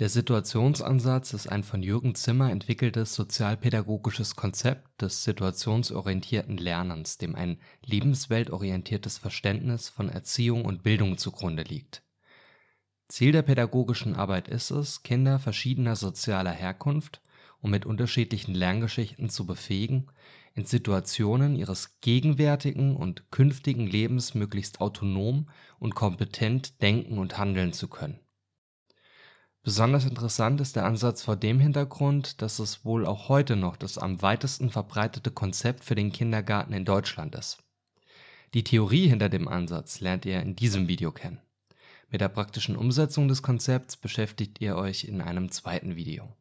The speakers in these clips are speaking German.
Der Situationsansatz ist ein von Jürgen Zimmer entwickeltes sozialpädagogisches Konzept des situationsorientierten Lernens, dem ein lebensweltorientiertes Verständnis von Erziehung und Bildung zugrunde liegt. Ziel der pädagogischen Arbeit ist es, Kinder verschiedener sozialer Herkunft und mit unterschiedlichen Lerngeschichten zu befähigen, in Situationen ihres gegenwärtigen und künftigen Lebens möglichst autonom und kompetent denken und handeln zu können Besonders interessant ist der Ansatz vor dem Hintergrund, dass es wohl auch heute noch das am weitesten verbreitete Konzept für den Kindergarten in Deutschland ist. Die Theorie hinter dem Ansatz lernt ihr in diesem Video kennen. Mit der praktischen Umsetzung des Konzepts beschäftigt ihr euch in einem zweiten Video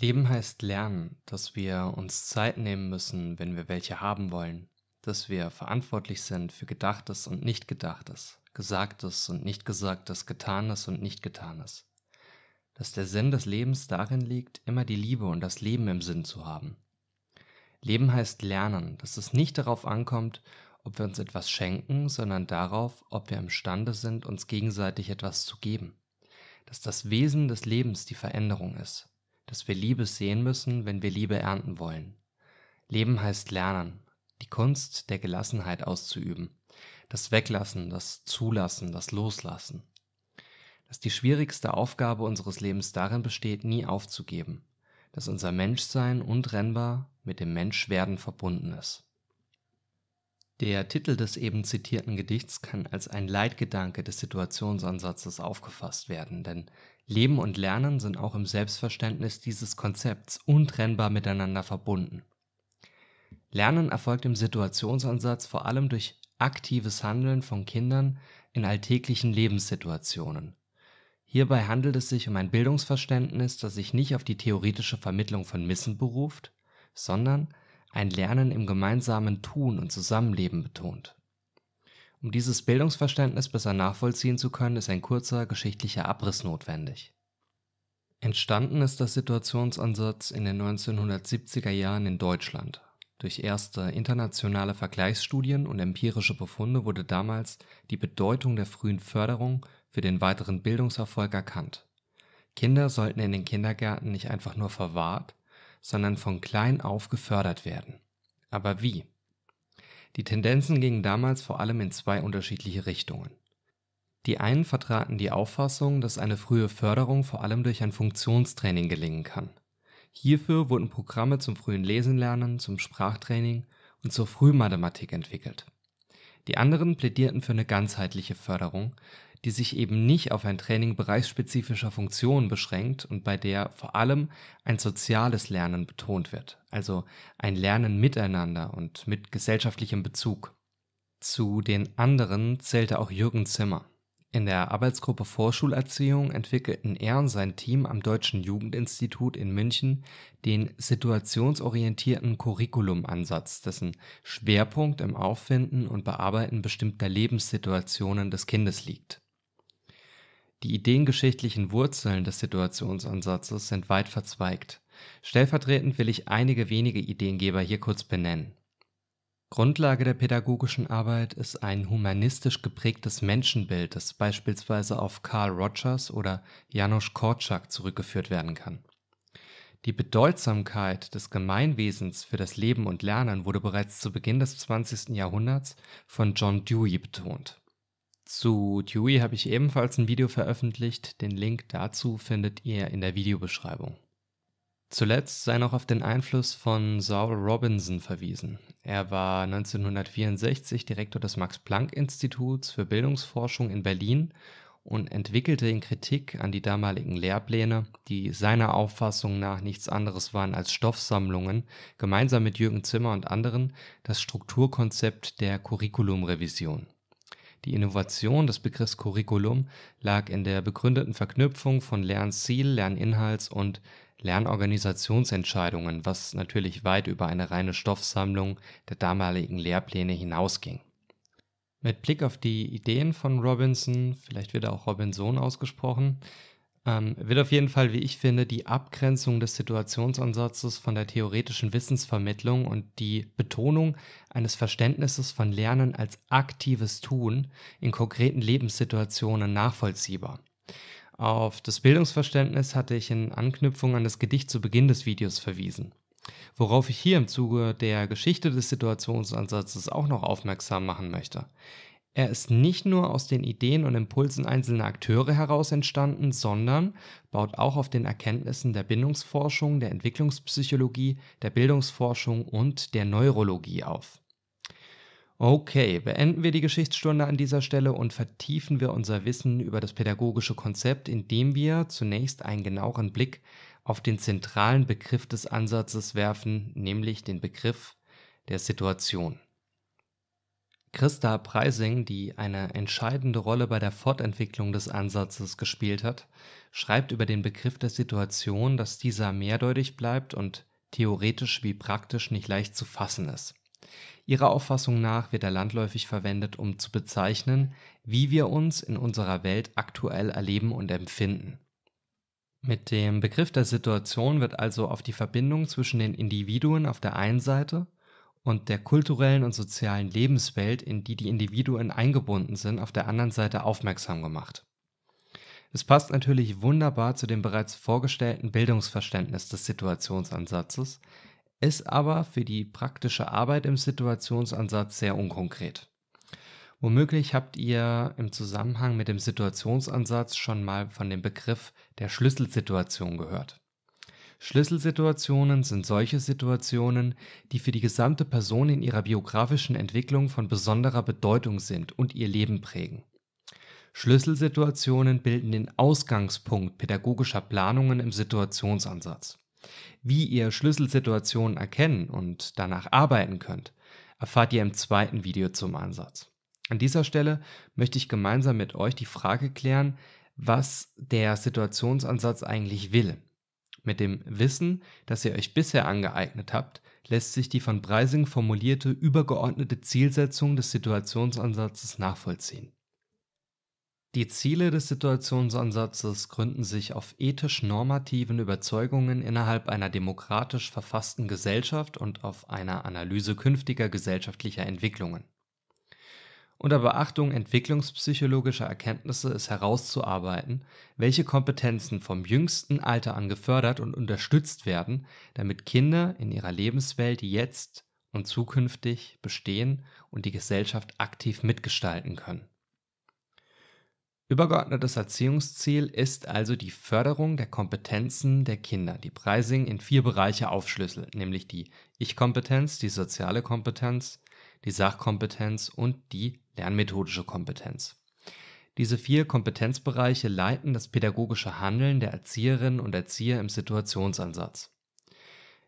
Leben heißt lernen, dass wir uns Zeit nehmen müssen, wenn wir welche haben wollen, dass wir verantwortlich sind für Gedachtes und Nichtgedachtes, Gesagtes und Nichtgesagtes, Getanes und Nichtgetanes, dass der Sinn des Lebens darin liegt, immer die Liebe und das Leben im Sinn zu haben. Leben heißt lernen, dass es nicht darauf ankommt, ob wir uns etwas schenken, sondern darauf, ob wir imstande sind, uns gegenseitig etwas zu geben, dass das Wesen des Lebens die Veränderung ist dass wir Liebe sehen müssen, wenn wir Liebe ernten wollen. Leben heißt Lernen, die Kunst der Gelassenheit auszuüben, das Weglassen, das Zulassen, das Loslassen. Dass die schwierigste Aufgabe unseres Lebens darin besteht, nie aufzugeben, dass unser Menschsein untrennbar mit dem Menschwerden verbunden ist. Der Titel des eben zitierten Gedichts kann als ein Leitgedanke des Situationsansatzes aufgefasst werden, denn Leben und Lernen sind auch im Selbstverständnis dieses Konzepts untrennbar miteinander verbunden. Lernen erfolgt im Situationsansatz vor allem durch aktives Handeln von Kindern in alltäglichen Lebenssituationen. Hierbei handelt es sich um ein Bildungsverständnis, das sich nicht auf die theoretische Vermittlung von Missen beruft, sondern ein Lernen im gemeinsamen Tun und Zusammenleben betont. Um dieses Bildungsverständnis besser nachvollziehen zu können, ist ein kurzer geschichtlicher Abriss notwendig. Entstanden ist der Situationsansatz in den 1970er Jahren in Deutschland. Durch erste internationale Vergleichsstudien und empirische Befunde wurde damals die Bedeutung der frühen Förderung für den weiteren Bildungserfolg erkannt. Kinder sollten in den Kindergärten nicht einfach nur verwahrt, sondern von klein auf gefördert werden. Aber wie? Die Tendenzen gingen damals vor allem in zwei unterschiedliche Richtungen. Die einen vertraten die Auffassung, dass eine frühe Förderung vor allem durch ein Funktionstraining gelingen kann. Hierfür wurden Programme zum frühen Lesenlernen, zum Sprachtraining und zur Frühmathematik entwickelt. Die anderen plädierten für eine ganzheitliche Förderung, die sich eben nicht auf ein Training bereichsspezifischer Funktionen beschränkt und bei der vor allem ein soziales Lernen betont wird, also ein Lernen miteinander und mit gesellschaftlichem Bezug. Zu den anderen zählte auch Jürgen Zimmer. In der Arbeitsgruppe Vorschulerziehung entwickelten er und sein Team am Deutschen Jugendinstitut in München den situationsorientierten Curriculum-Ansatz, dessen Schwerpunkt im Auffinden und Bearbeiten bestimmter Lebenssituationen des Kindes liegt. Die ideengeschichtlichen Wurzeln des Situationsansatzes sind weit verzweigt. Stellvertretend will ich einige wenige Ideengeber hier kurz benennen. Grundlage der pädagogischen Arbeit ist ein humanistisch geprägtes Menschenbild, das beispielsweise auf Carl Rogers oder Janusz Korczak zurückgeführt werden kann. Die Bedeutsamkeit des Gemeinwesens für das Leben und Lernen wurde bereits zu Beginn des 20. Jahrhunderts von John Dewey betont. Zu Dewey habe ich ebenfalls ein Video veröffentlicht, den Link dazu findet ihr in der Videobeschreibung. Zuletzt sei noch auf den Einfluss von Saul Robinson verwiesen. Er war 1964 Direktor des Max-Planck-Instituts für Bildungsforschung in Berlin und entwickelte in Kritik an die damaligen Lehrpläne, die seiner Auffassung nach nichts anderes waren als Stoffsammlungen, gemeinsam mit Jürgen Zimmer und anderen das Strukturkonzept der Curriculumrevision. Die Innovation des Begriffs Curriculum lag in der begründeten Verknüpfung von Lernziel, Lerninhalts und Lernorganisationsentscheidungen, was natürlich weit über eine reine Stoffsammlung der damaligen Lehrpläne hinausging. Mit Blick auf die Ideen von Robinson, vielleicht wird er auch Robinson ausgesprochen, ähm, will auf jeden Fall, wie ich finde, die Abgrenzung des Situationsansatzes von der theoretischen Wissensvermittlung und die Betonung eines Verständnisses von Lernen als aktives Tun in konkreten Lebenssituationen nachvollziehbar. Auf das Bildungsverständnis hatte ich in Anknüpfung an das Gedicht zu Beginn des Videos verwiesen. Worauf ich hier im Zuge der Geschichte des Situationsansatzes auch noch aufmerksam machen möchte. Er ist nicht nur aus den Ideen und Impulsen einzelner Akteure heraus entstanden, sondern baut auch auf den Erkenntnissen der Bindungsforschung, der Entwicklungspsychologie, der Bildungsforschung und der Neurologie auf. Okay, beenden wir die Geschichtsstunde an dieser Stelle und vertiefen wir unser Wissen über das pädagogische Konzept, indem wir zunächst einen genaueren Blick auf den zentralen Begriff des Ansatzes werfen, nämlich den Begriff der Situation. Christa Preising, die eine entscheidende Rolle bei der Fortentwicklung des Ansatzes gespielt hat, schreibt über den Begriff der Situation, dass dieser mehrdeutig bleibt und theoretisch wie praktisch nicht leicht zu fassen ist. Ihrer Auffassung nach wird er landläufig verwendet, um zu bezeichnen, wie wir uns in unserer Welt aktuell erleben und empfinden. Mit dem Begriff der Situation wird also auf die Verbindung zwischen den Individuen auf der einen Seite und der kulturellen und sozialen Lebenswelt, in die die Individuen eingebunden sind, auf der anderen Seite aufmerksam gemacht. Es passt natürlich wunderbar zu dem bereits vorgestellten Bildungsverständnis des Situationsansatzes, ist aber für die praktische Arbeit im Situationsansatz sehr unkonkret. Womöglich habt ihr im Zusammenhang mit dem Situationsansatz schon mal von dem Begriff der Schlüsselsituation gehört. Schlüsselsituationen sind solche Situationen, die für die gesamte Person in ihrer biografischen Entwicklung von besonderer Bedeutung sind und ihr Leben prägen. Schlüsselsituationen bilden den Ausgangspunkt pädagogischer Planungen im Situationsansatz. Wie ihr Schlüsselsituationen erkennen und danach arbeiten könnt, erfahrt ihr im zweiten Video zum Ansatz. An dieser Stelle möchte ich gemeinsam mit euch die Frage klären, was der Situationsansatz eigentlich will. Mit dem Wissen, das ihr euch bisher angeeignet habt, lässt sich die von Breising formulierte übergeordnete Zielsetzung des Situationsansatzes nachvollziehen. Die Ziele des Situationsansatzes gründen sich auf ethisch-normativen Überzeugungen innerhalb einer demokratisch verfassten Gesellschaft und auf einer Analyse künftiger gesellschaftlicher Entwicklungen unter Beachtung entwicklungspsychologischer Erkenntnisse ist herauszuarbeiten, welche Kompetenzen vom jüngsten Alter an gefördert und unterstützt werden, damit Kinder in ihrer Lebenswelt jetzt und zukünftig bestehen und die Gesellschaft aktiv mitgestalten können. Übergeordnetes Erziehungsziel ist also die Förderung der Kompetenzen der Kinder, die Preising in vier Bereiche aufschlüsselt, nämlich die Ich-Kompetenz, die soziale Kompetenz, die Sachkompetenz und die lernmethodische Kompetenz. Diese vier Kompetenzbereiche leiten das pädagogische Handeln der Erzieherinnen und Erzieher im Situationsansatz.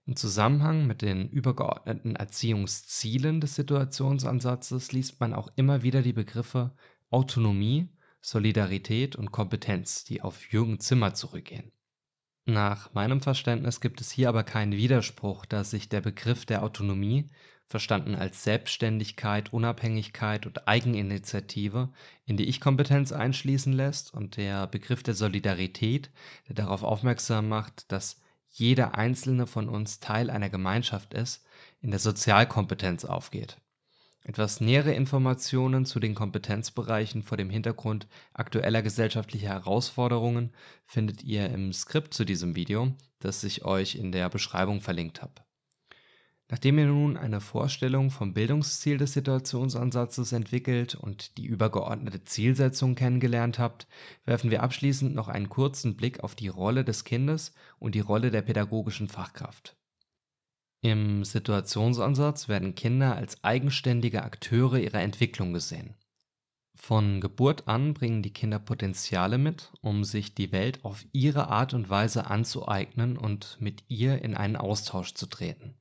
Im Zusammenhang mit den übergeordneten Erziehungszielen des Situationsansatzes liest man auch immer wieder die Begriffe Autonomie, Solidarität und Kompetenz, die auf Jürgen Zimmer zurückgehen. Nach meinem Verständnis gibt es hier aber keinen Widerspruch, dass sich der Begriff der Autonomie verstanden als Selbstständigkeit, Unabhängigkeit und Eigeninitiative, in die ich Kompetenz einschließen lässt, und der Begriff der Solidarität, der darauf aufmerksam macht, dass jeder einzelne von uns Teil einer Gemeinschaft ist, in der Sozialkompetenz aufgeht. Etwas nähere Informationen zu den Kompetenzbereichen vor dem Hintergrund aktueller gesellschaftlicher Herausforderungen findet ihr im Skript zu diesem Video, das ich euch in der Beschreibung verlinkt habe. Nachdem ihr nun eine Vorstellung vom Bildungsziel des Situationsansatzes entwickelt und die übergeordnete Zielsetzung kennengelernt habt, werfen wir abschließend noch einen kurzen Blick auf die Rolle des Kindes und die Rolle der pädagogischen Fachkraft. Im Situationsansatz werden Kinder als eigenständige Akteure ihrer Entwicklung gesehen. Von Geburt an bringen die Kinder Potenziale mit, um sich die Welt auf ihre Art und Weise anzueignen und mit ihr in einen Austausch zu treten.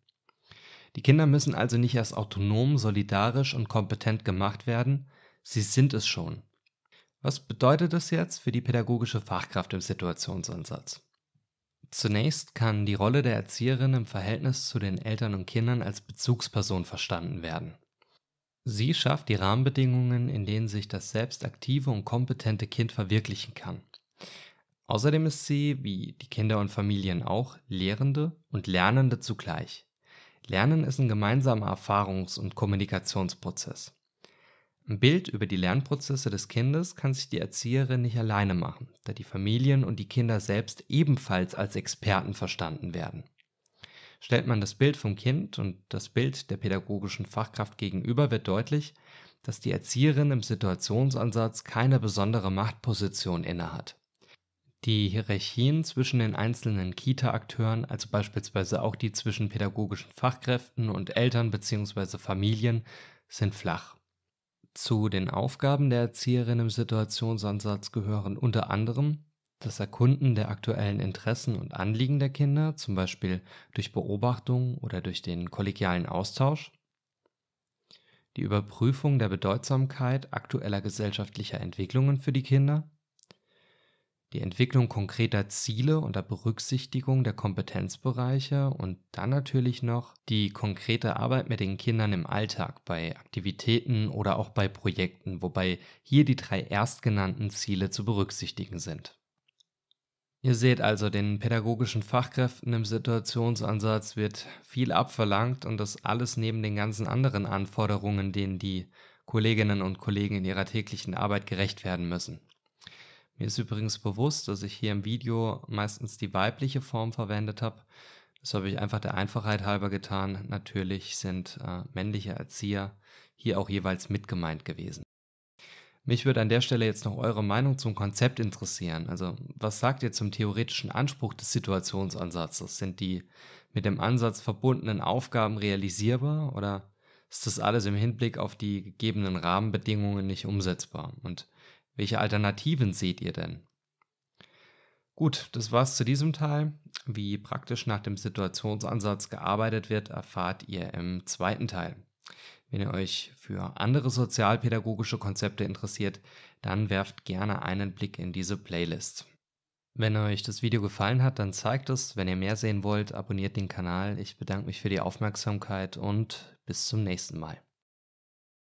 Die Kinder müssen also nicht erst autonom, solidarisch und kompetent gemacht werden, sie sind es schon. Was bedeutet das jetzt für die pädagogische Fachkraft im Situationsansatz? Zunächst kann die Rolle der Erzieherin im Verhältnis zu den Eltern und Kindern als Bezugsperson verstanden werden. Sie schafft die Rahmenbedingungen, in denen sich das selbst aktive und kompetente Kind verwirklichen kann. Außerdem ist sie, wie die Kinder und Familien auch, Lehrende und Lernende zugleich. Lernen ist ein gemeinsamer Erfahrungs- und Kommunikationsprozess. Ein Bild über die Lernprozesse des Kindes kann sich die Erzieherin nicht alleine machen, da die Familien und die Kinder selbst ebenfalls als Experten verstanden werden. Stellt man das Bild vom Kind und das Bild der pädagogischen Fachkraft gegenüber, wird deutlich, dass die Erzieherin im Situationsansatz keine besondere Machtposition innehat. Die Hierarchien zwischen den einzelnen Kita-Akteuren, also beispielsweise auch die zwischen pädagogischen Fachkräften und Eltern bzw. Familien, sind flach. Zu den Aufgaben der Erzieherin im Situationsansatz gehören unter anderem das Erkunden der aktuellen Interessen und Anliegen der Kinder, zum Beispiel durch Beobachtung oder durch den kollegialen Austausch, die Überprüfung der Bedeutsamkeit aktueller gesellschaftlicher Entwicklungen für die Kinder, die Entwicklung konkreter Ziele unter Berücksichtigung der Kompetenzbereiche und dann natürlich noch die konkrete Arbeit mit den Kindern im Alltag bei Aktivitäten oder auch bei Projekten, wobei hier die drei erstgenannten Ziele zu berücksichtigen sind. Ihr seht also, den pädagogischen Fachkräften im Situationsansatz wird viel abverlangt und das alles neben den ganzen anderen Anforderungen, denen die Kolleginnen und Kollegen in ihrer täglichen Arbeit gerecht werden müssen. Mir ist übrigens bewusst, dass ich hier im Video meistens die weibliche Form verwendet habe. Das habe ich einfach der Einfachheit halber getan. Natürlich sind äh, männliche Erzieher hier auch jeweils mit gemeint gewesen. Mich würde an der Stelle jetzt noch eure Meinung zum Konzept interessieren. Also, was sagt ihr zum theoretischen Anspruch des Situationsansatzes? Sind die mit dem Ansatz verbundenen Aufgaben realisierbar oder ist das alles im Hinblick auf die gegebenen Rahmenbedingungen nicht umsetzbar? Und welche Alternativen seht ihr denn? Gut, das war's zu diesem Teil. Wie praktisch nach dem Situationsansatz gearbeitet wird, erfahrt ihr im zweiten Teil. Wenn ihr euch für andere sozialpädagogische Konzepte interessiert, dann werft gerne einen Blick in diese Playlist. Wenn euch das Video gefallen hat, dann zeigt es. Wenn ihr mehr sehen wollt, abonniert den Kanal. Ich bedanke mich für die Aufmerksamkeit und bis zum nächsten Mal.